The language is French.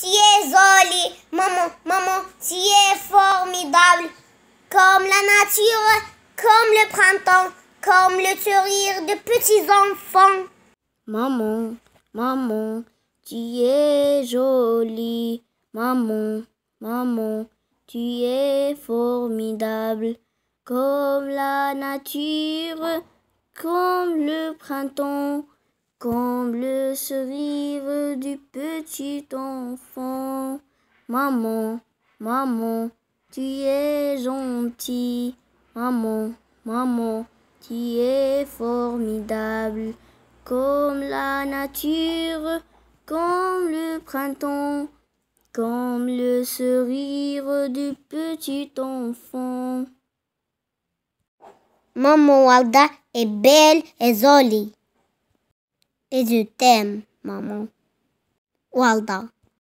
tu es jolie, maman, maman, tu es formidable. Comme la nature, comme le printemps, comme le sourire de petits enfants. Maman, maman, tu es jolie. Maman, maman, tu es formidable. Comme la nature, comme le printemps comme le sourire du petit enfant. Maman, maman, tu es gentil Maman, maman, tu es formidable. Comme la nature, comme le printemps, comme le sourire du petit enfant. Maman Walda est belle et jolie. Et je t'aime, maman. Walda.